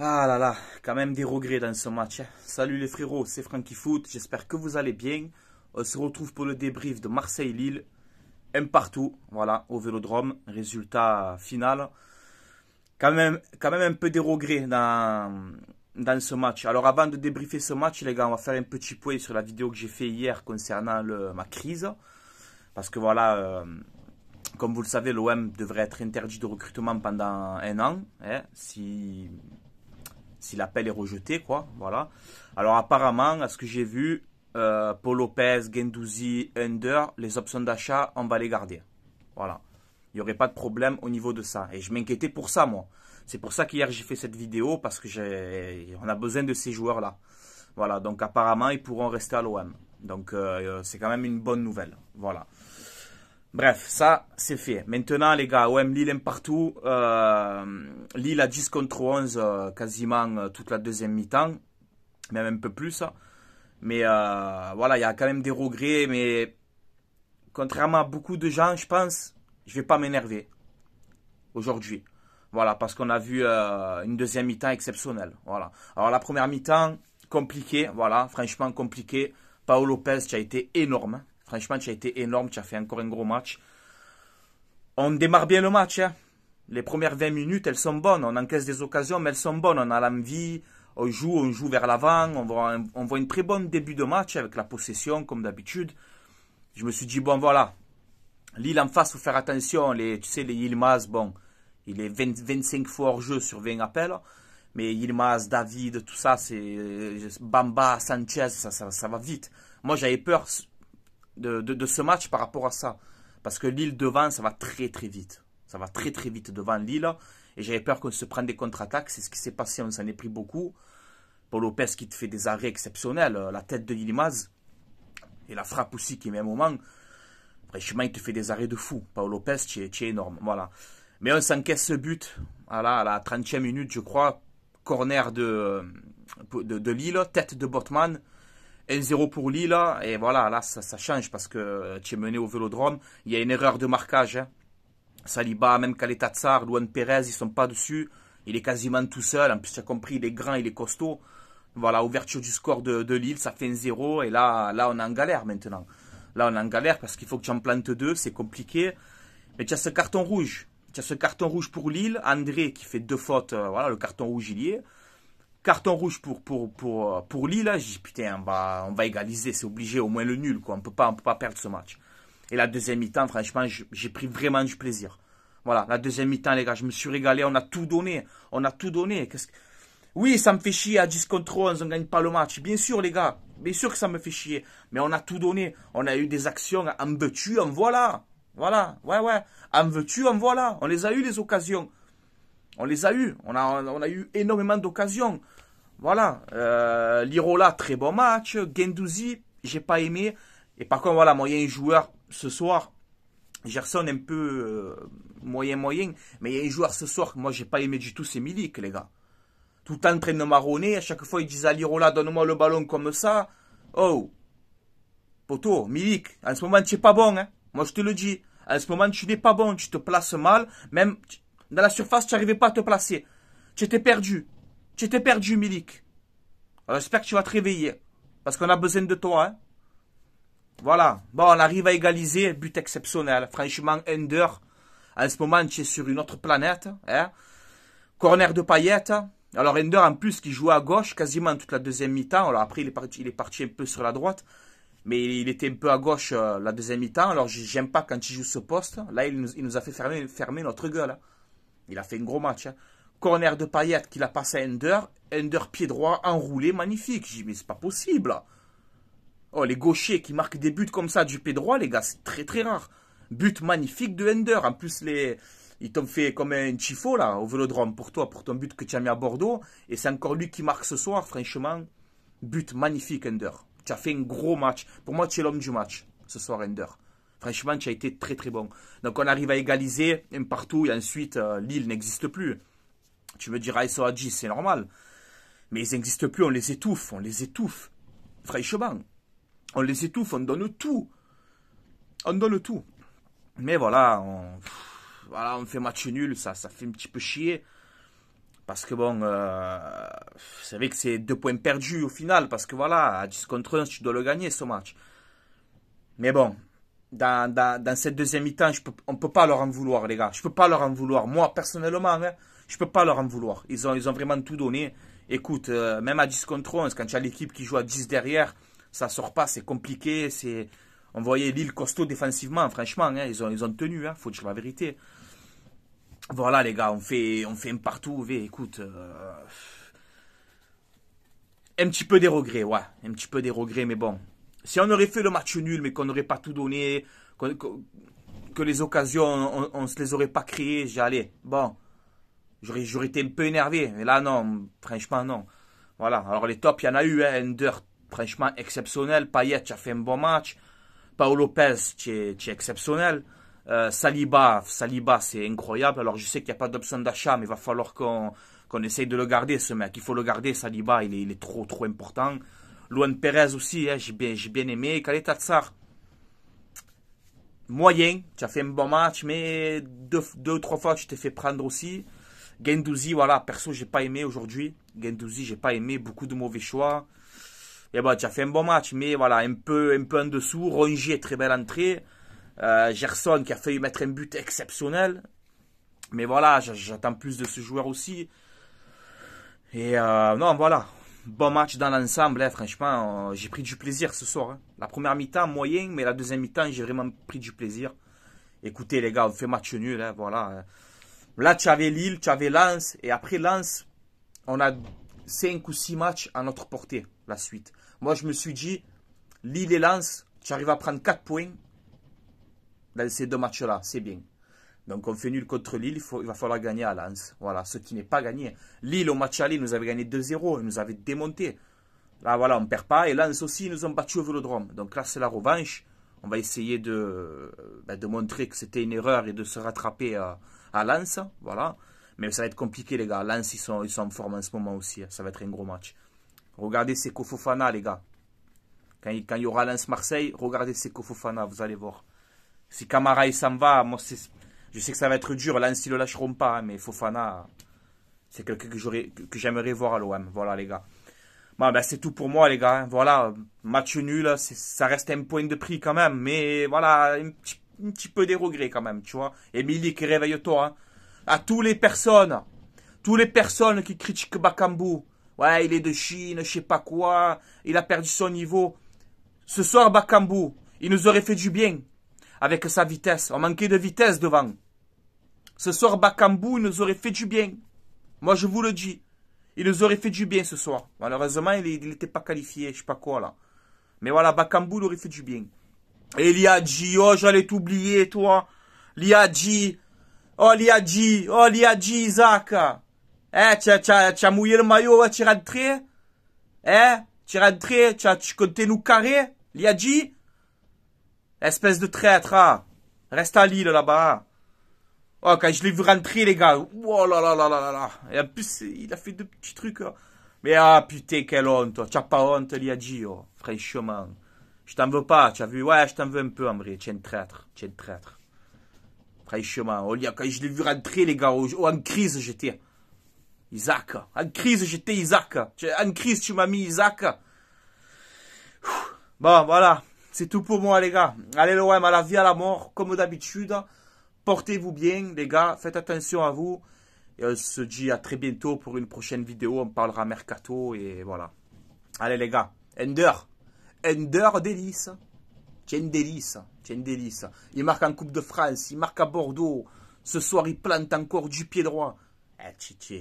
Ah là là, quand même des regrets dans ce match. Hein. Salut les frérots, c'est Francky Foot, j'espère que vous allez bien. On se retrouve pour le débrief de Marseille-Lille. Un partout, voilà, au Vélodrome. Résultat final. Quand même, quand même un peu des regrets dans, dans ce match. Alors avant de débriefer ce match, les gars, on va faire un petit point sur la vidéo que j'ai fait hier concernant ma crise. Parce que voilà, euh, comme vous le savez, l'OM devrait être interdit de recrutement pendant un an. Hein. si si l'appel est rejeté, quoi. Voilà. Alors apparemment, à ce que j'ai vu, euh, Paul Lopez, Gendouzi, Under, les options d'achat, on va les garder. Voilà. Il n'y aurait pas de problème au niveau de ça. Et je m'inquiétais pour ça, moi. C'est pour ça qu'hier j'ai fait cette vidéo, parce que j'ai, on a besoin de ces joueurs-là. Voilà, donc apparemment, ils pourront rester à l'OM. Donc euh, euh, c'est quand même une bonne nouvelle. Voilà. Bref, ça, c'est fait. Maintenant, les gars, OM Lille aime partout. Euh, Lille a 10 contre 11 euh, quasiment euh, toute la deuxième mi-temps, même un peu plus. Mais voilà, il y a quand même des regrets. Mais contrairement à beaucoup de gens, je pense, je vais pas m'énerver aujourd'hui. Voilà, parce qu'on a vu une deuxième mi-temps exceptionnelle. Voilà. Alors la première mi-temps, compliquée. Voilà, franchement compliquée. Paolo Lopez qui a été énorme. Franchement, tu as été énorme, tu as fait encore un gros match. On démarre bien le match. Hein. Les premières 20 minutes, elles sont bonnes. On encaisse des occasions, mais elles sont bonnes. On a l'envie, on joue, on joue vers l'avant. On voit, un, une très bonne début de match avec la possession, comme d'habitude. Je me suis dit, bon, voilà. Lille en face, faut faire attention. tu sais, les Yilmaz, bon, il est 25 fois hors jeu sur 20 appels. Mais Yilmaz, David, tout ça, c'est euh, Bamba, Sanchez, ça va vite. Moi, j'avais peur de, ce match par rapport à ça. Parce que Lille devant, ça va très très vite. Ça va très très vite devant Lille. Et j'avais peur qu'on se prenne des contre-attaques. C'est ce qui s'est passé, on s'en est pris beaucoup. Paul Lopez qui te fait des arrêts exceptionnels. Euh, la tête de Yilmaz. Et la frappe aussi qui met un moment. Franchement, il te fait des arrêts de fou. Paul Lopez, tu es, énorme. Voilà. Mais on s'encaisse ce but. à la 30e minute, je crois. Corner de, euh, de, de Lille. Tête de Botman 1-0 pour Lille, et voilà, là, ça, change parce que euh, tu es mené au vélodrome. Il y a une erreur de marquage. Hein. Saliba, même Caleta-Tsar, Luan Pérez ils sont pas dessus. Il est quasiment tout seul. En plus, tu as compris, il est grand, il est costaud. Voilà, ouverture du score de, Lille, ça fait 1-0. Et là, là, on est en galère maintenant. Là, on est en galère parce qu'il faut que tu en plantes deux, c'est compliqué. Mais tu as ce carton rouge. Tu as ce carton rouge pour Lille. André qui fait deux fautes. Euh, voilà, le carton rouge, il est. Carton rouge pour, pour, pour, euh, pour Lille. je dis putain, on va, égaliser, c'est obligé, au moins le nul. Quoi. On ne peut pas perdre ce match. Et la deuxième mi-temps, franchement, j'ai pris vraiment du plaisir. Voilà, la deuxième mi-temps, les gars, je me suis régalé. On a tout donné. On a tout donné. que... Oui, ça me fait chier à 10 contre 11, on ne gagne pas le match. Bien sûr, les gars, bien sûr que ça me fait chier. Mais on a tout donné. On a eu des actions en veux-tu, en voilà. Voilà, ouais, ouais. En veux-tu, en voilà. On les a eu, les occasions. On les a eu. On a, on a eu énormément d'occasions. Voilà. Euh, Lirola, très bon match. Gendouzi, j'ai pas aimé. Et par contre, voilà, moi, il y a un joueur ce soir. Gerson, un peu moyen-moyen. Euh, mais il y a un joueur ce soir que moi, j'ai pas aimé du tout. C'est Milik, les gars. Tout en train de marronner. À chaque fois, il disait à Lirola, donne-moi le ballon comme ça. Oh. Poto, Milik, en ce moment, tu es pas bon. Hein. Moi, je te le dis. En ce moment, tu n'es pas bon. Tu te places mal. Même dans la surface, tu n'arrivais pas à te placer. Tu étais perdu. Tu t'es perdu, Milik. Euh, j'espère que tu vas te réveiller. Parce qu'on a besoin de toi. Hein. Voilà. Bon, on arrive à égaliser. But exceptionnel. Franchement, Ender. En ce moment, tu es sur une autre planète. Hein. Corner de paillette Alors Ender, en plus, qui jouait à gauche quasiment toute la deuxième mi-temps. Alors après, il est, parti, un peu sur la droite. Mais il était un peu à gauche euh, la deuxième mi-temps. Alors j'aime pas quand il joue ce poste. Là, il nous, a fait fermer, notre gueule. Hein. Il a fait un gros match. Hein corner de Payet qui la passé à Ender, Ender pied droit enroulé, magnifique. Je dis, mais c'est pas possible. Oh, les gauchers qui marquent des buts comme ça du pied droit, les gars, c'est très très rare. But magnifique de Ender. En plus, les... ils t'ont fait comme un chifo là, au vélodrome pour toi, pour ton but que tu as mis à Bordeaux. Et c'est encore lui qui marque ce soir, franchement. But magnifique, Ender. Tu as fait un gros match. Pour moi, tu es l'homme du match ce soir, Ender. Franchement, tu as été très très bon. Donc, on arrive à égaliser un partout et ensuite, euh, Lille n'existe plus. Tu me diras Hadji, c'est normal. Mais ils n'existent plus, on les étouffe, on les étouffe. Fraîchement. on les étouffe, on donne tout. On donne tout. Mais voilà, on, voilà, on fait match nul, ça, ça fait un petit peu chier. Parce que bon, euh, c'est vrai que c'est deux points perdus au final, parce que voilà, à 10 contre 1, tu dois le gagner ce match. Mais bon, dans, cette deuxième mi-temps, on ne peut pas leur en vouloir, les gars. Je ne peux pas leur en vouloir. Moi, personnellement, hein, je peux pas leur en vouloir. Ils ont, ils ont vraiment tout donné. Écoute, euh, même à 10 contre 11, quand tu as l'équipe qui joue à 10 derrière, ça sort pas, c'est compliqué. C'est, on voyait Lille costaud défensivement, franchement, hein, ils, ont, ils ont tenu, hein, faut dire la vérité. Voilà les gars, on fait, on fait un partout. écoute, euh, un petit peu des regrets, ouais, un petit peu des regrets, mais bon. Si on aurait fait le match nul, mais qu'on n'aurait pas tout donné, que les occasions, on, ne se les aurait pas créées, j'allais. Bon, J'aurais été un peu énervé, mais là, non, franchement, non. Voilà, alors les tops, il y en a eu, hein. Ender, franchement, exceptionnel. Payet, tu as fait un bon match. Paolo Lopez, tu es, exceptionnel. Euh, Saliba, Saliba c'est incroyable. Alors je sais qu'il n'y a pas d'option d'achat, mais il va falloir qu'on essaye de le garder, ce mec. Il faut le garder, Saliba, il est, il est trop, trop important. Luan Perez aussi, hein, j'ai bien, aimé. Kaleta Tsar, moyen, tu as fait un bon match, mais deux, ou trois fois tu t'es fait prendre aussi. Gendouzi, voilà, perso, j'ai pas aimé aujourd'hui. Gendouzi, j'ai pas aimé, beaucoup de mauvais choix. Et bah, tu as fait un bon match, mais voilà, un peu, un peu en dessous. Rongier, très belle entrée. Euh, Gerson qui a failli mettre un but exceptionnel. Mais voilà, j'attends plus de ce joueur aussi. Et euh, non, voilà. Bon match dans l'ensemble, hein, franchement, euh, j'ai pris du plaisir ce soir. Hein. La première mi-temps, moyen, mais la deuxième mi-temps, j'ai vraiment pris du plaisir. Écoutez les gars, on fait match nul, hein, voilà. Là, tu avais Lille, tu avais Lens. Et après Lens, on a 5 ou 6 matchs à notre portée, la suite. Moi, je me suis dit, Lille et Lens, tu arrives à prendre 4 points dans ces deux matchs-là. C'est bien. Donc, on fait nul contre Lille. Il, faut, va falloir gagner à Lens. Voilà, ce qui n'est pas gagné. Lille, au match aller, nous avait gagné 2-0. Ils nous avait démonté. Là, voilà, on ne perd pas. Et Lens aussi, ils nous ont battu au Vélodrome. Donc là, c'est la revanche. On va essayer de, ben, de montrer que c'était une erreur et de se rattraper euh, à Lens, voilà. Mais ça va être compliqué, les gars. Lens, ils sont, ils sont en forme en ce moment aussi. Hein. Ça va être un gros match. Regardez Seco Fofana, les gars. Quand il, quand il y aura Lens-Marseille, regardez Seco Fofana, vous allez voir. Si Kamara, il s'en va, moi, je sais que ça va être dur. Lens, ils le lâcheront pas, hein, mais Fofana, c'est quelqu'un que, que j'aimerais voir à l'OM. Voilà, les gars. Bon, ben, c'est tout pour moi, les gars. Hein. Voilà, match nul, ça reste un point de prix quand même. Mais voilà, un petit un petit peu des regrets quand même, tu vois. Émilie, qui réveille-toi. Hein. À toutes les personnes, toutes les personnes qui critiquent Bakambu. Ouais, il est de Chine, je sais pas quoi. Il a perdu son niveau. Ce soir, Bakambu, il nous aurait fait du bien. Avec sa vitesse. On manquait de vitesse devant. Ce soir, Bakambu, il nous aurait fait du bien. Moi, je vous le dis. Il nous aurait fait du bien ce soir. Malheureusement, il n'était pas qualifié, je sais pas quoi là. Mais voilà, Bakambu, il aurait fait du bien. Et il a oh, j'allais t'oublier, toi. Il oh, il oh, il Isaac. Eh, tu as mouillé le maillot, tu as rentré. Eh, tu rentres? rentré, tu as nous carrer, Il espèce de traître, hein. Reste à l'île là-bas. Hein. Oh, quand je l'ai vu rentrer, les gars. Oh là là là là là Et en plus, il a fait deux petits trucs. Hein. Mais ah, putain, quelle honte. Tu n'as pas honte, il oh. Franchement. Je t'en veux pas, tu as vu Ouais, je t'en veux un peu, Amri, tu es un traître, tu es un traître. Franchement, oh, quand je l'ai vu rentrer, les gars, oh, en crise j'étais. Isaac, en crise j'étais Isaac. En crise, tu m'as mis Isaac. Bon, voilà, c'est tout pour moi, les gars. Allez, l'OM à la vie, à la mort, comme d'habitude. Portez-vous bien, les gars, faites attention à vous. Et on se dit à très bientôt pour une prochaine vidéo. On parlera mercato et voilà. Allez les gars, Ender Ender Délice. Tiens Délice. Tiens Délice. Il marque en Coupe de France. Il marque à Bordeaux. Ce soir, il plante encore du pied droit. Eh,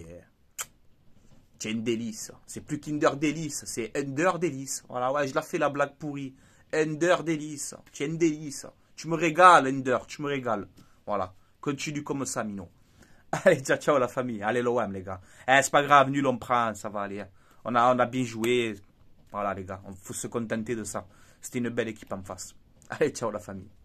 Tiens Délice. C'est plus qu'Ender Délice. C'est Ender Délice. Voilà, ouais, je l'ai fais la blague pourrie. Ender Délice. Tiens Délice. Tu me régales, Ender. Tu me régales. Voilà. Continue comme ça, Mino. Allez, ciao, ciao la famille. Allez, l'OM, les gars. Eh, c'est pas grave, nul, on prend, ça va aller. Hein. On a, on a bien joué. Voilà les gars, on faut se contenter de ça. C'était une belle équipe en face. Allez, ciao la famille.